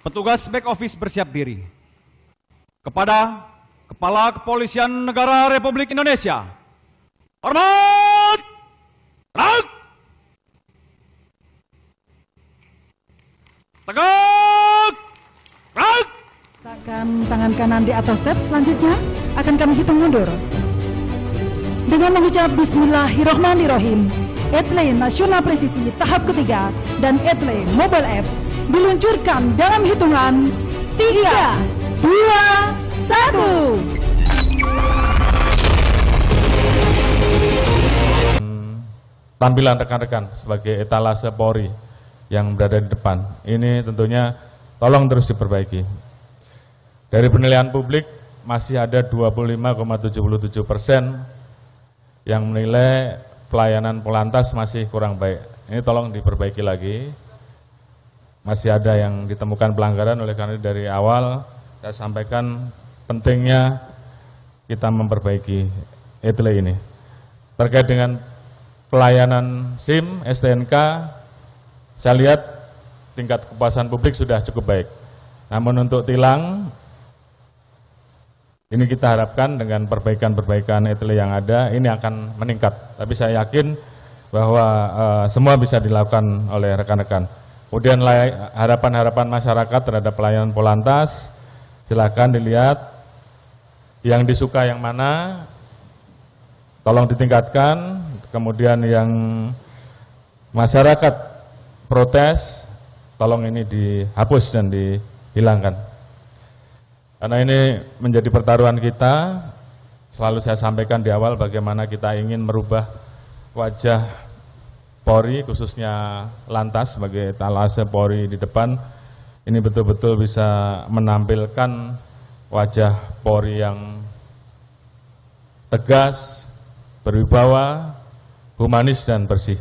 Petugas back office bersiap diri. Kepada Kepala Kepolisian Negara Republik Indonesia. Hormat! Rang! Tegak! Rang! Letakkan tangan kanan di atas step. Selanjutnya akan kami hitung mundur. Dengan mengucap Bismillahirrahmanirrahim. Etle Nasional Presisi tahap ketiga dan Etle Mobile Apps diluncurkan dalam hitungan 3, 2, 1. tampilan rekan-rekan sebagai etalase Polri yang berada di depan. Ini tentunya tolong terus diperbaiki. Dari penilaian publik masih ada 25,77 persen yang menilai pelayanan polantas masih kurang baik. Ini tolong diperbaiki lagi masih ada yang ditemukan pelanggaran oleh karena dari awal saya sampaikan pentingnya kita memperbaiki etle ini. Terkait dengan pelayanan SIM, STNK, saya lihat tingkat kepuasan publik sudah cukup baik. Namun untuk tilang, ini kita harapkan dengan perbaikan-perbaikan etle yang ada, ini akan meningkat. Tapi saya yakin bahwa e, semua bisa dilakukan oleh rekan-rekan. Kemudian harapan-harapan masyarakat terhadap pelayanan Polantas, silahkan dilihat yang disuka yang mana, tolong ditingkatkan. Kemudian yang masyarakat protes, tolong ini dihapus dan dihilangkan. Karena ini menjadi pertaruhan kita, selalu saya sampaikan di awal bagaimana kita ingin merubah wajah Polri khususnya Lantas sebagai talase Polri di depan ini betul-betul bisa menampilkan wajah Polri yang tegas, berwibawa, humanis dan bersih.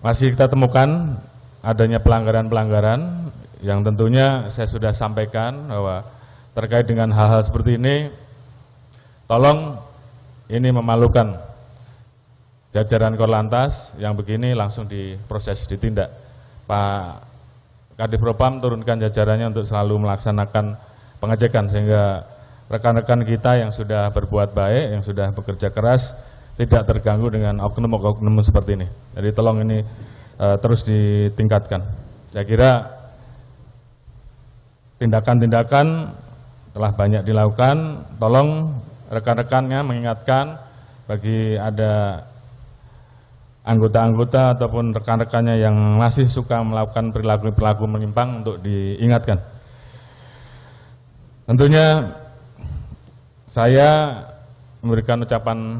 Masih kita temukan adanya pelanggaran-pelanggaran yang tentunya saya sudah sampaikan bahwa terkait dengan hal-hal seperti ini tolong ini memalukan jajaran Korlantas yang begini langsung diproses ditindak. Pak Kadi Propam turunkan jajarannya untuk selalu melaksanakan pengecekan sehingga rekan-rekan kita yang sudah berbuat baik, yang sudah bekerja keras tidak terganggu dengan oknum-oknum seperti ini. Jadi tolong ini e, terus ditingkatkan. Saya kira tindakan-tindakan telah banyak dilakukan. Tolong rekan-rekannya mengingatkan bagi ada anggota-anggota ataupun rekan-rekannya yang masih suka melakukan perilaku-perilaku menyimpang untuk diingatkan. Tentunya saya memberikan ucapan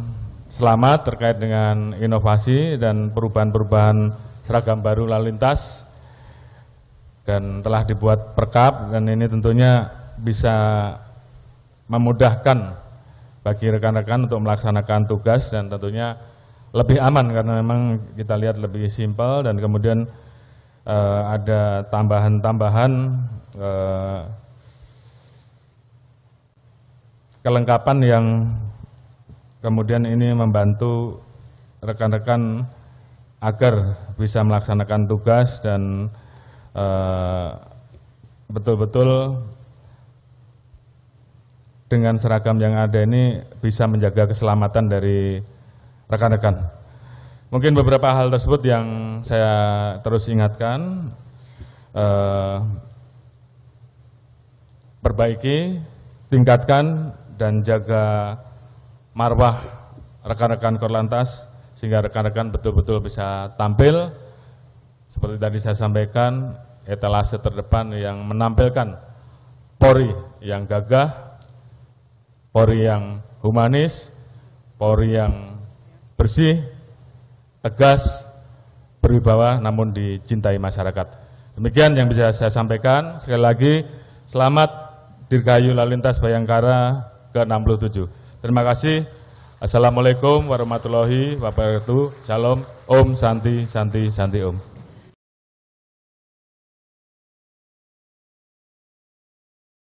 selamat terkait dengan inovasi dan perubahan-perubahan seragam baru lalu lintas dan telah dibuat perkap dan ini tentunya bisa memudahkan bagi rekan-rekan untuk melaksanakan tugas dan tentunya lebih aman karena memang kita lihat lebih simpel dan kemudian uh, ada tambahan-tambahan uh, kelengkapan yang kemudian ini membantu rekan-rekan agar bisa melaksanakan tugas dan eh, betul-betul uh, dengan seragam yang ada ini bisa menjaga keselamatan dari rekan-rekan. Mungkin beberapa hal tersebut yang saya terus ingatkan, eh, perbaiki, tingkatkan, dan jaga marwah rekan-rekan korlantas sehingga rekan-rekan betul-betul bisa tampil seperti tadi saya sampaikan etalase terdepan yang menampilkan Polri yang gagah, Polri yang humanis, Polri yang bersih, tegas, berwibawa namun dicintai masyarakat. Demikian yang bisa saya sampaikan. Sekali lagi, selamat Dirgayu Lalu Lintas Bayangkara ke-67. Terima kasih. Assalamualaikum warahmatullahi wabarakatuh. Shalom. Om Santi, Santi, Santi Om.